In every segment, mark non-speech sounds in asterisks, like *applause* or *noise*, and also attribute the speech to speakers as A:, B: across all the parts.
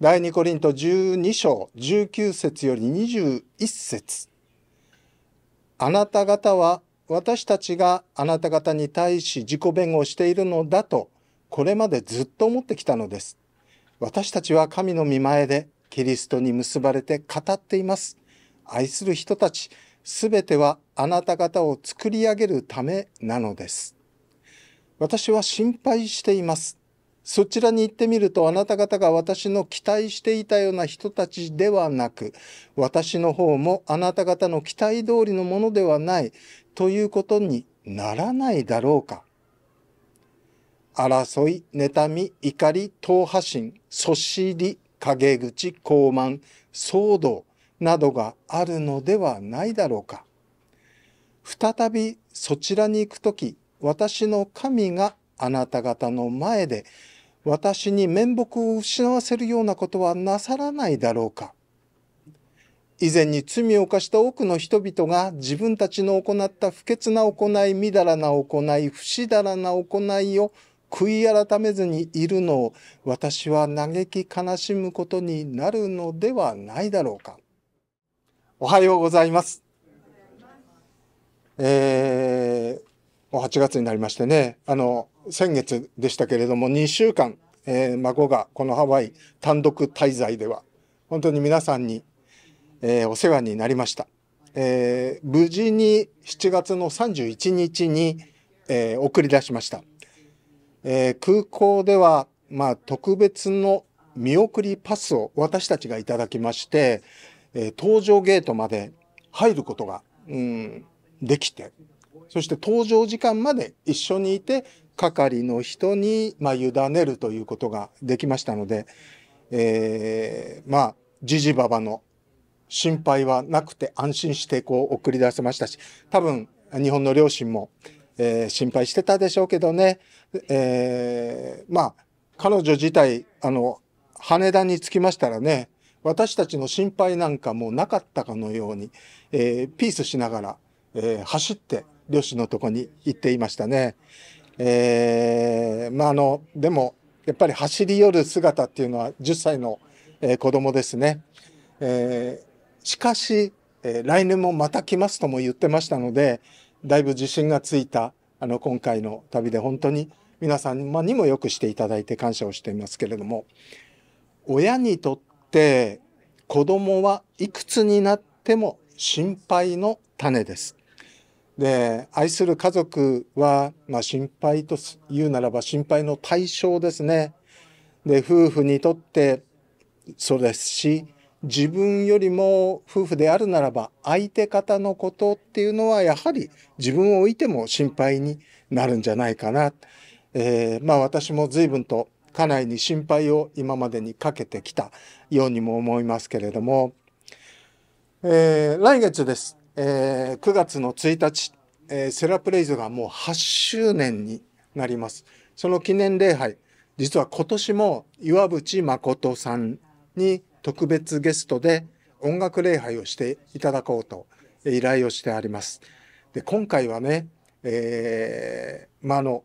A: 第2コリント12章19節より21節あなた方は私たちがあなた方に対し自己弁護をしているのだとこれまでずっと思ってきたのです。私たちは神の見前でキリストに結ばれて語っています。愛する人たち、すべてはあなた方を作り上げるためなのです。私は心配しています。そちらに行ってみるとあなた方が私の期待していたような人たちではなく私の方もあなた方の期待通りのものではないということにならないだろうか。争い、妬み、怒り、党派心、そしり、陰口、傲慢、騒動などがあるのではないだろうか。再びそちらに行くとき、私の神があなた方の前で私に面目を失わせるようなことはなさらないだろうか。以前に罪を犯した多くの人々が自分たちの行った不潔な行い、みだらな行い、不死だらな行いを悔い改めずにいるのを私は嘆き悲しむことになるのではないだろうか。おはようございます。えー、8月になりましてね、あの、先月でしたけれども2週間、えー、孫がこのハワイ単独滞在では本当に皆さんに、えー、お世話になりました、えー、無事に7月の31日に、え送り出しました、え空港では、まあ、特別の見送りパスを私たちがいただきまして、え搭乗ゲートまで入ることが、うん、できてそして搭乗時間まで一緒にいて係の人に、まあ、委ねるということができましたので、えー、まあ、じじばばの心配はなくて安心してこう送り出せましたし、多分日本の両親も、えー、心配してたでしょうけどね、えー、まあ、彼女自体、あの、羽田に着きましたらね、私たちの心配なんかもなかったかのように、えー、ピースしながら、えー、走って両親のとこに行っていましたね。えー、まああのでもやっぱり走り寄る姿っていうのは10歳の、えー、子供ですね、えー、しかし、えー、来年もまた来ますとも言ってましたのでだいぶ自信がついたあの今回の旅で本当に皆さんにもよくしていただいて感謝をしていますけれども親にとって子供はいくつになっても心配の種ですで愛する家族は、まあ、心配というならば心配の対象ですね。で夫婦にとってそうですし自分よりも夫婦であるならば相手方のことっていうのはやはり自分を置いても心配になるんじゃないかな。えー、まあ私も随分と家内に心配を今までにかけてきたようにも思いますけれども、えー、来月ですえー、9月の1日、えー、セラプレイズがもう8周年になります。その記念礼拝、実は今年も岩渕誠さんに特別ゲストで音楽礼拝をしていただこうと依頼をしてあります。で今回はね、えー、まあの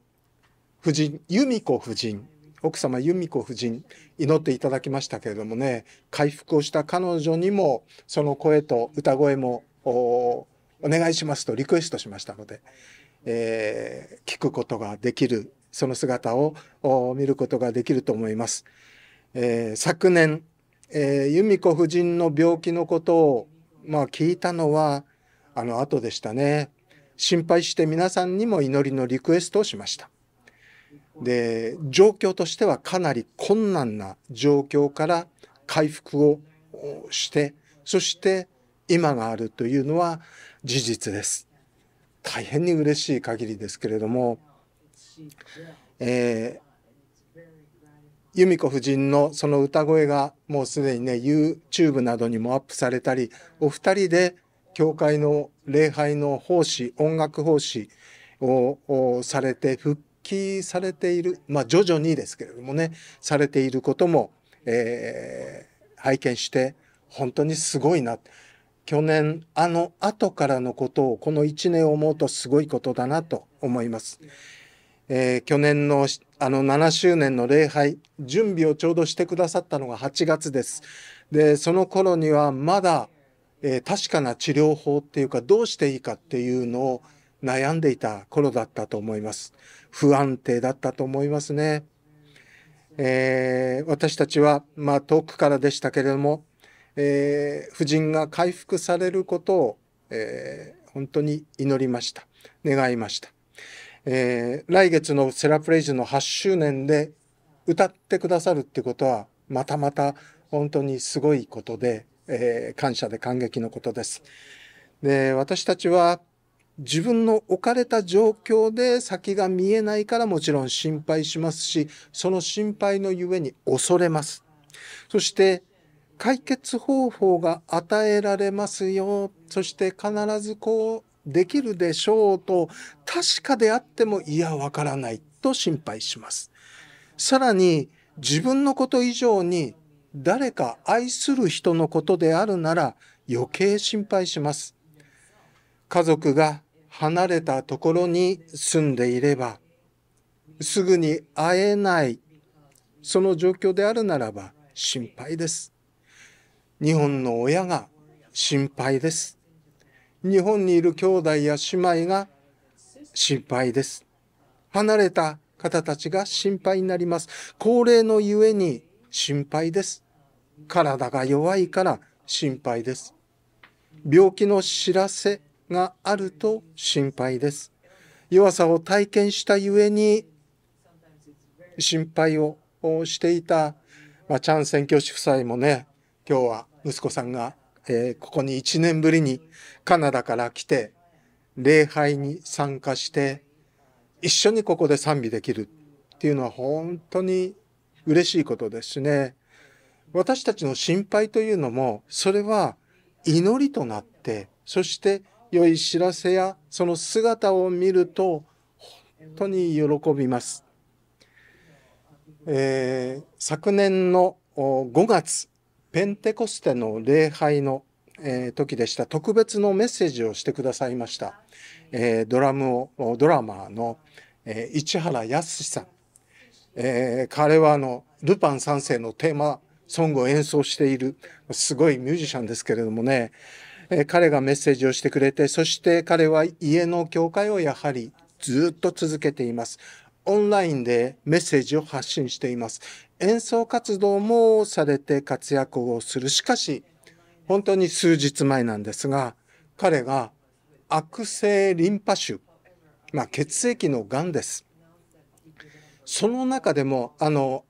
A: 夫人由美子夫人奥様由美子夫人祈っていただきましたけれどもね回復をした彼女にもその声と歌声もお願いしますとリクエストしましたので、えー、聞くことができるその姿を見ることができると思います。えー、昨年、えー、由美子夫人の病気のことを、まあ、聞いたのはあの後でしたね心配して皆さんにも祈りのリクエストをしました。で状況としてはかなり困難な状況から回復をしてそして今があるというのは事実です。大変に嬉しい限りですけれども、えー、由美子夫人のその歌声がもうすでにね YouTube などにもアップされたりお二人で教会の礼拝の奉仕音楽奉仕をされて復帰されているまあ徐々にですけれどもねされていることも、えー、拝見して本当にすごいなって。去年あの後からのことをこの1年思うとすごいことだなと思います。えー、去年のあの7周年の礼拝準備をちょうどしてくださったのが8月です。でその頃にはまだ、えー、確かな治療法っていうかどうしていいかっていうのを悩んでいた頃だったと思います。不安定だったと思いますね。えー、私たちは、まあ、遠くからでしたけれどもえー、夫人が回復されることを、えー、本当に祈りました。願いました。えー、来月のセラプレイズの8周年で歌ってくださるってことは、またまた本当にすごいことで、えー、感謝で感激のことです。で、私たちは自分の置かれた状況で先が見えないからもちろん心配しますし、その心配のゆえに恐れます。そして解決方法が与えられますよそして必ずこうできるでしょうと確かであってもいやわからないと心配しますさらに自分のこと以上に誰か愛する人のことであるなら余計心配します家族が離れたところに住んでいればすぐに会えないその状況であるならば心配です日本の親が心配です。日本にいる兄弟や姉妹が心配です。離れた方たちが心配になります。高齢のゆえに心配です。体が弱いから心配です。病気の知らせがあると心配です。弱さを体験したゆえに心配をしていた、まあ、チャン宣教師夫妻もね、今日は息子さんが、えー、ここに1年ぶりにカナダから来て、礼拝に参加して、一緒にここで賛美できるっていうのは本当に嬉しいことですね。私たちの心配というのも、それは祈りとなって、そして良い知らせやその姿を見ると、本当に喜びます。えー、昨年の5月ペンテコステの礼拝の、えー、時でした特別のメッセージをしてくださいました、えー、ドラムをドラマーの、えー、市原康さん、え彼はあのルパン三世のテーマソングを演奏しているすごいミュージシャンですけれどもね、え彼がメッセージをしてくれてそして彼は家の教会をやはりずっと続けています。オンラインでメッセージを発信しています。演奏活動もされて活躍をする。しかし、本当に数日前なんですが、彼が悪性リンパ腫、まあ、血液のがんです。その中でも、あの、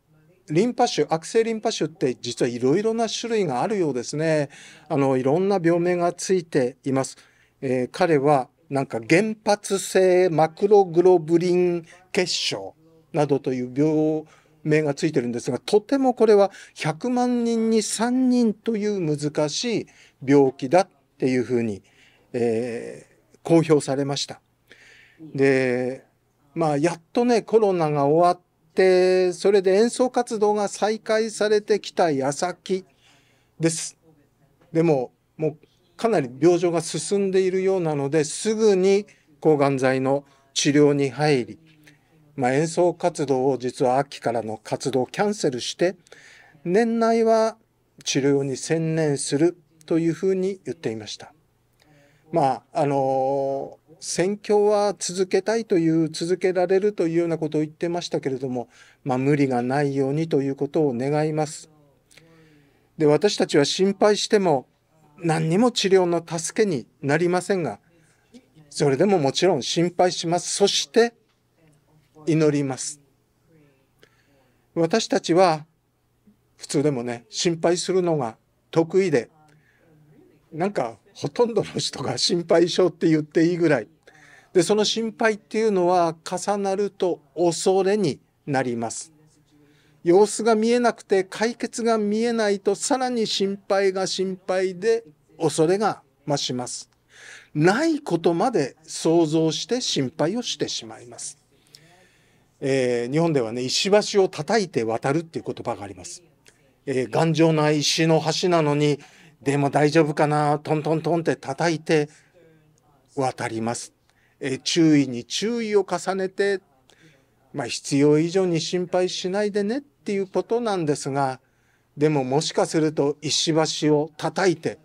A: リンパ腫、悪性リンパ腫って実はいろいろな種類があるようですね。あの、いろんな病名がついています。えー、彼はなんか原発性マクログロブリン血症などという病名がついてるんですがとてもこれは100万人に3人という難しい病気だっていうふうに、えー、公表されました。でまあやっとねコロナが終わってそれで演奏活動が再開されてきた矢先です。でももうかなり病状が進んでいるようなのですぐに抗がん剤の治療に入りまあ、演奏活動を実は秋からの活動をキャンセルして年内は治療に専念するというふうに言っていました。まああの戦況は続けたいという続けられるというようなことを言ってましたけれども、まあ、無理がないようにということを願います。で私たちは心配しても何にも治療の助けになりませんがそれでももちろん心配します。そして祈ります。私たちは普通でもね、心配するのが得意で、なんかほとんどの人が心配性って言っていいぐらい。で、その心配っていうのは重なると恐れになります。様子が見えなくて解決が見えないとさらに心配が心配で恐れが増します。ないことまで想像して心配をしてしまいます。えー、日本ではね石橋を叩いて渡るっていう言葉があります、えー、頑丈な石の橋なのにでも大丈夫かなトントントンって叩いて渡ります、えー、注意に注意を重ねてまあ必要以上に心配しないでねっていうことなんですがでももしかすると石橋を叩いて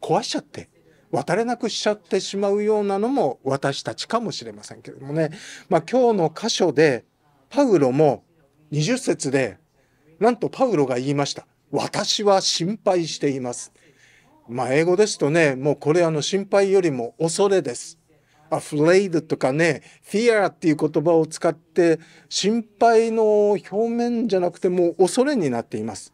A: 壊しちゃって渡れなくしちゃってしまうようなのも私たちかもしれませんけれどもね、まあ、今日の箇所でパウロも20節で、なんとパウロが言いました。私は心配しています。まあ、英語ですとね、もうこれあの心配よりも恐れです。afraid とかね、fear っていう言葉を使って、心配の表面じゃなくてもう恐れになっています。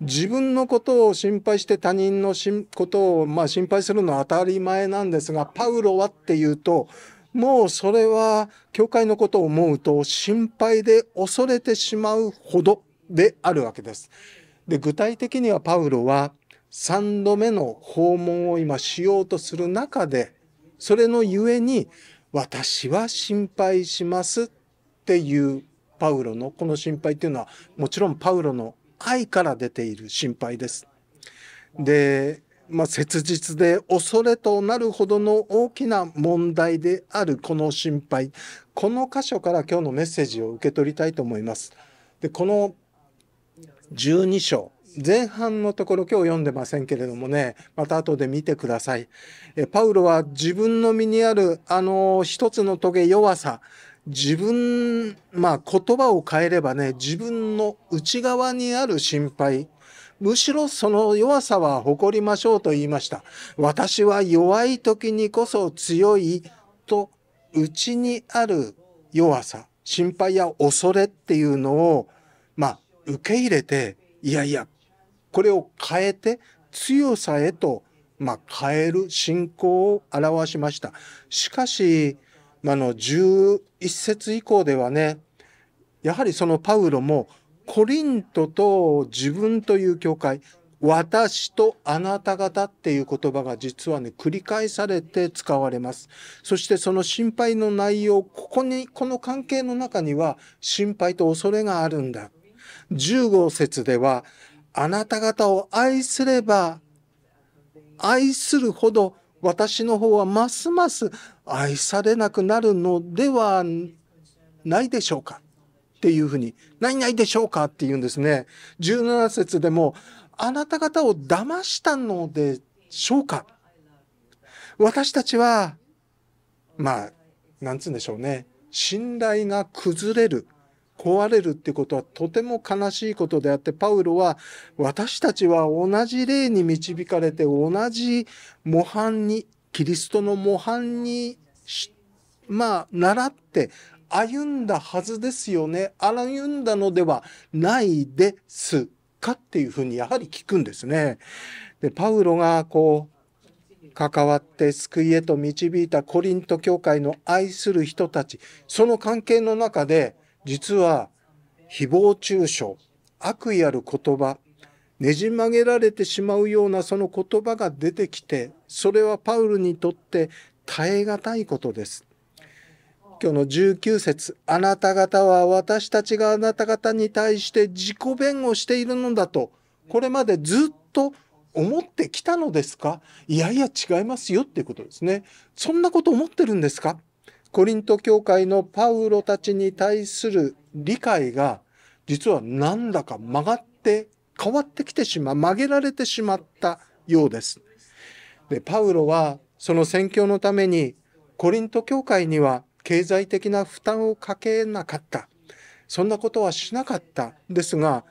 A: 自分のことを心配して他人のことをまあ心配するのは当たり前なんですが、パウロはっていうと、もうそれは教会のことを思うと心配で恐れてしまうほどであるわけです。で具体的にはパウロは3度目の訪問を今しようとする中でそれのゆえに私は心配しますっていうパウロのこの心配っていうのはもちろんパウロの愛から出ている心配です。でまあ、切実で恐れとなるほどの大きな問題であるこの心配この箇所から今日のメッセージを受け取りたいと思います。でこの12章前半のところ今日読んでませんけれどもねまた後で見てくださいえパウロは自分の身にあるあの一つのトゲ弱さ自分まあ言葉を変えればね自分の内側にある心配むしろその弱さは誇りましょうと言いました。私は弱い時にこそ強いと、ちにある弱さ、心配や恐れっていうのを、まあ、受け入れて、いやいや、これを変えて、強さへと、まあ、変える信仰を表しました。しかし、まあの、11節以降ではね、やはりそのパウロもコリントと自分という教会、私とあなた方っていう言葉が実はね、繰り返されて使われます。そしてその心配の内容、ここに、この関係の中には心配と恐れがあるんだ。15節では、あなた方を愛すれば、愛するほど私の方はますます愛されなくなるのではないでしょうか。っていうふうに、何々でしょうかっていうんですね。17節でも、あなた方を騙したのでしょうか私たちは、まあ、なんつうんでしょうね。信頼が崩れる。壊れるってことはとても悲しいことであって、パウロは私たちは同じ霊に導かれて同じ模範に、キリストの模範にまあ、習って歩んだはずですよね歩んだのではないですかっていうふうにやはり聞くんですね。でパウロがこう関わって救いへと導いたコリント教会の愛する人たちその関係の中で実は誹謗中傷悪意ある言葉ねじ曲げられてしまうようなその言葉が出てきてそれはパウルにとって耐え難いことです。挙の19節あなた方は私たちがあなた方に対して自己弁護しているのだとこれまでずっと思ってきたのですかいやいや違いますよっていうことですね。そんなこと思ってるんですかコリント教会のパウロたちに対する理解が実はなんだか曲がって変わってきてしまう曲げられてしまったようです。でパウロはその宣教のためにコリント教会には経済的な負担をかけなかった。そんなことはしなかった。ですが、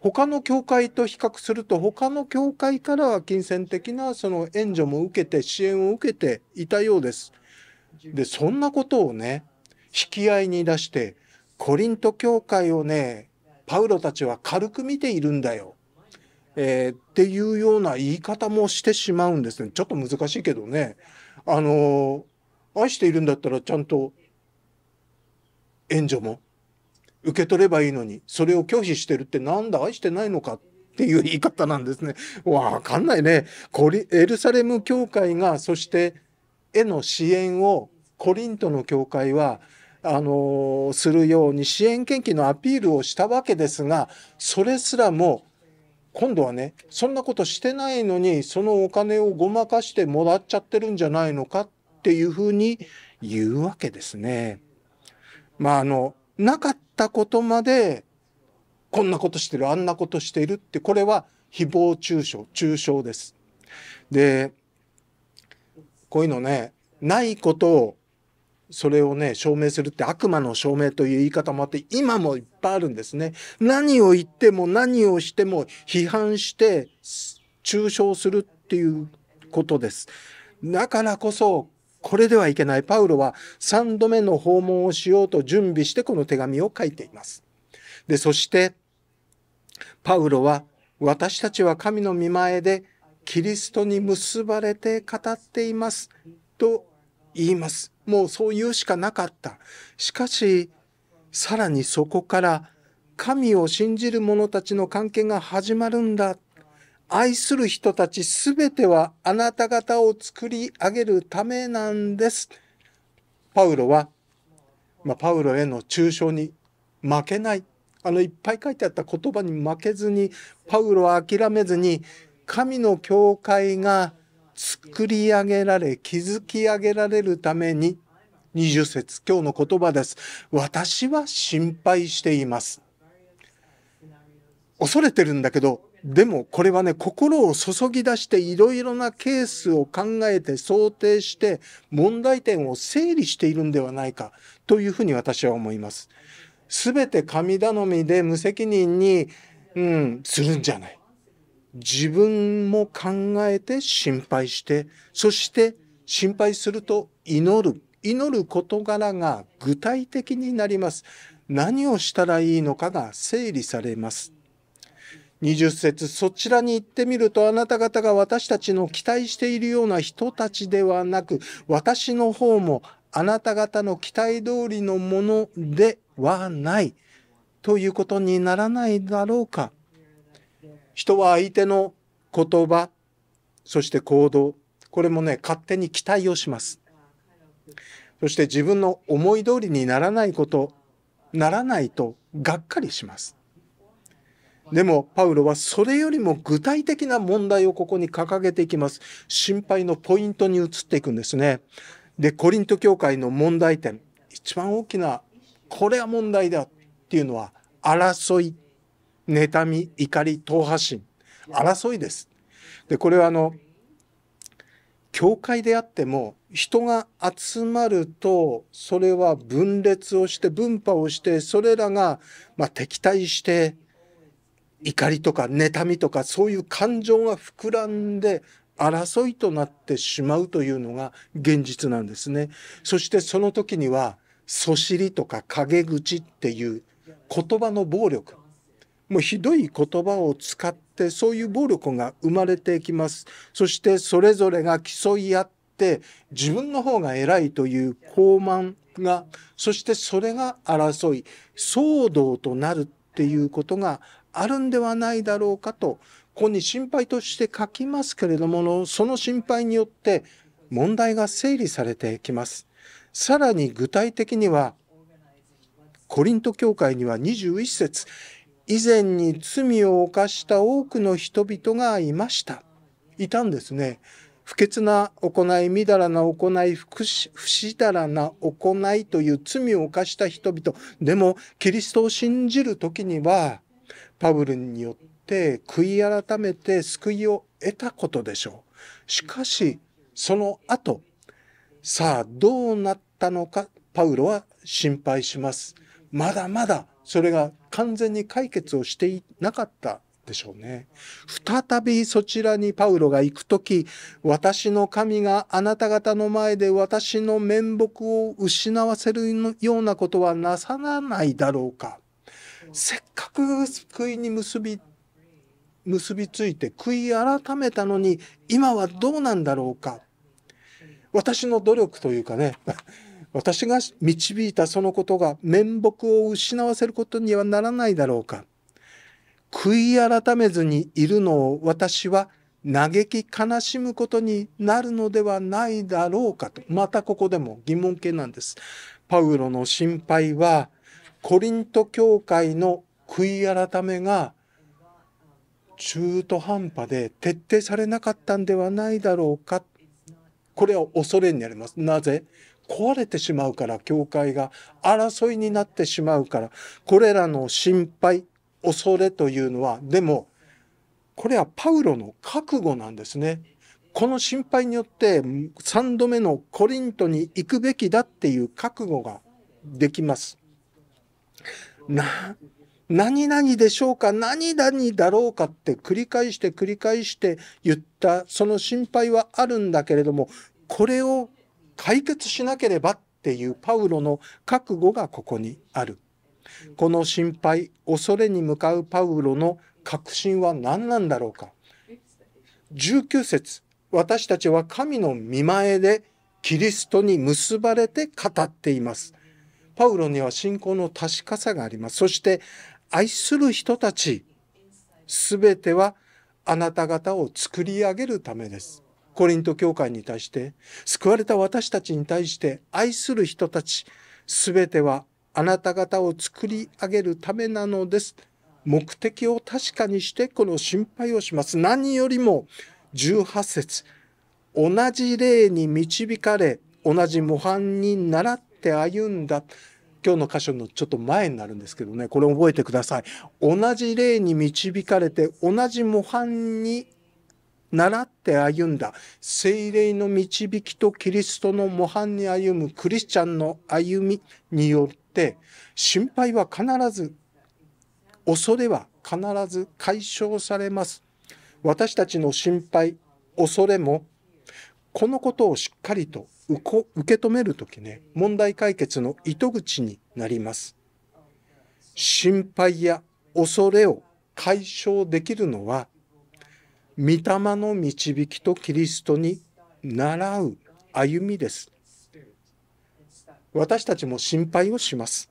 A: 他の教会と比較すると、他の教会からは金銭的なその援助も受けて、支援を受けていたようです。で、そんなことをね、引き合いに出して、コリント教会をね、パウロたちは軽く見ているんだよ。えー、っていうような言い方もしてしまうんですね。ちょっと難しいけどね。あの愛しているんだったらちゃんと援助も受け取ればいいのにそれを拒否してるって何だ愛してないのかっていう言い方なんですね。わかんないね。コリエルサレム教会がそしてへの支援をコリントの教会はあのするように支援献金のアピールをしたわけですがそれすらも今度はねそんなことしてないのにそのお金をごまかしてもらっちゃってるんじゃないのかっていうふうに言うわけですね。まああのなかったことまでこんなことしてるあんなことしているってこれは誹謗中傷中傷です。でこういうのねないことをそれをね証明するって悪魔の証明という言い方もあって今もいっぱいあるんですね。何を言っても何をしても批判して中傷するっていうことです。だからこそこれではいけないパウロは3度目の訪問をしようと準備してこの手紙を書いています。で、そしてパウロは私たちは神の見前でキリストに結ばれて語っていますと言います。もうそう言うしかなかった。しかし、さらにそこから神を信じる者たちの関係が始まるんだ愛する人たちすべてはあなた方を作り上げるためなんです。パウロは、まあ、パウロへの抽象に負けない。あのいっぱい書いてあった言葉に負けずに、パウロは諦めずに、神の教会が作り上げられ、築き上げられるために、20節今日の言葉です。私は心配しています。恐れてるんだけど、でもこれはね心を注ぎ出していろいろなケースを考えて想定して問題点を整理しているんではないかというふうに私は思います。すべて神頼みで無責任に、うん、するんじゃない。自分も考えて心配してそして心配すると祈る祈る事柄が具体的になります。何をしたらいいのかが整理されます。20節そちらに行ってみるとあなた方が私たちの期待しているような人たちではなく私の方もあなた方の期待通りのものではないということにならないだろうか人は相手の言葉そして行動これもね勝手に期待をしますそして自分の思い通りにならないことならないとがっかりしますでも、パウロはそれよりも具体的な問題をここに掲げていきます。心配のポイントに移っていくんですね。で、コリント教会の問題点、一番大きな、これは問題だっていうのは、争い、妬み、怒り、党派心、争いです。で、これはあの、教会であっても、人が集まると、それは分裂をして、分派をして、それらが、ま敵対して、怒りとか妬みとかそういう感情が膨らんで争いとなってしまうというのが現実なんですね。そしてその時には、そしりとか陰口っていう言葉の暴力。もうひどい言葉を使ってそういう暴力が生まれていきます。そしてそれぞれが競い合って自分の方が偉いという傲慢が、そしてそれが争い、騒動となるっていうことがあるんではないだろうかと、ここに心配として書きますけれども、その心配によって問題が整理されてきます。さらに具体的には、コリント教会には21節以前に罪を犯した多くの人々がいました。いたんですね。不潔な行い、みだらな行い、不死だらな行いという罪を犯した人々。でも、キリストを信じる時には、パブルによって悔い改めて救いを得たことでしょう。しかし、その後、さあどうなったのか、パウロは心配します。まだまだそれが完全に解決をしていなかったでしょうね。再びそちらにパウロが行くとき、私の神があなた方の前で私の面目を失わせるようなことはなさらないだろうか。せっかく救いに結び結びついて悔い改めたのに今はどうなんだろうか私の努力というかね *laughs* 私が導いたそのことが面目を失わせることにはならないだろうか悔い改めずにいるのを私は嘆き悲しむことになるのではないだろうかとまたここでも疑問形なんです。パウロの心配はコリント教会の悔い改めが中途半端で徹底されなかったんではないだろうかこれは恐れになりますなぜ壊れてしまうから教会が争いになってしまうからこれらの心配恐れというのはでもこれはパウロの覚悟なんですねこの心配によって3度目のコリントに行くべきだっていう覚悟ができますな、何々でしょうか何々だろうかって繰り返して繰り返して言ったその心配はあるんだけれどもこれを解決しなければっていうパウロの覚悟がここにあるこの心配恐れに向かうパウロの確信は何なんだろうか19節私たちは神の見前でキリストに結ばれて語っています」パウロには信仰の確かさがあります。そして愛する人たち全てはあなた方を作り上げるためです。コリント教会に対して救われた私たちに対して愛する人たち全てはあなた方を作り上げるためなのです。目的を確かにしてこの心配をします。何よりも18節同じ霊に導かれ同じ模範に習っって歩んだ。今日の箇所のちょっと前になるんですけどね、これ覚えてください。同じ霊に導かれて、同じ模範に習って歩んだ、聖霊の導きとキリストの模範に歩むクリスチャンの歩みによって、心配は必ず、恐れは必ず解消されます。私たちの心配、恐れも、このことをしっかりと受け止める時ね問題解決の糸口になります心配や恐れを解消できるのは御霊の導きとキリストに習う歩みです私たちも心配をします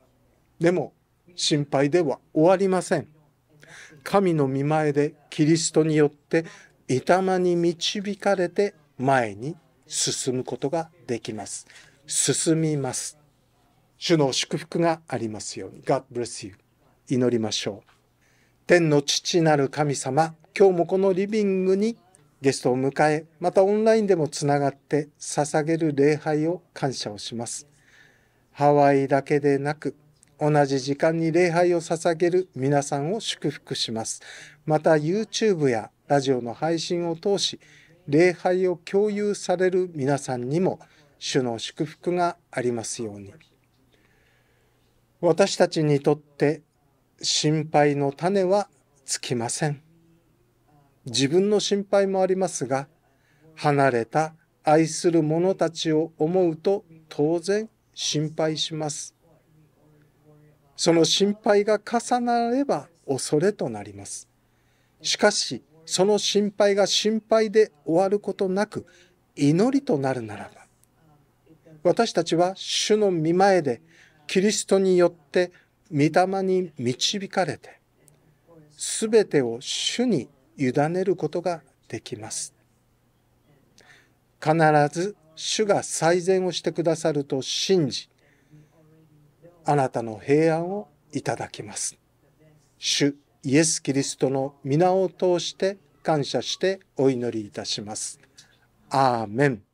A: でも心配では終わりません神の御前でキリストによって御霊に導かれて前に進むことができます。進みます。主の祝福がありますように。God bless you. 祈りましょう。天の父なる神様、今日もこのリビングにゲストを迎え、またオンラインでもつながって捧げる礼拝を感謝をします。ハワイだけでなく、同じ時間に礼拝を捧げる皆さんを祝福します。また YouTube やラジオの配信を通し、礼拝を共有される皆さんにも主の祝福がありますように私たちにとって心配の種はつきません自分の心配もありますが離れた愛する者たちを思うと当然心配しますその心配が重なれば恐れとなりますしかしその心配が心配で終わることなく祈りとなるならば私たちは主の御前でキリストによって御霊に導かれて全てを主に委ねることができます必ず主が最善をしてくださると信じあなたの平安をいただきます主イエス・キリストの皆を通して感謝してお祈りいたします。アーメン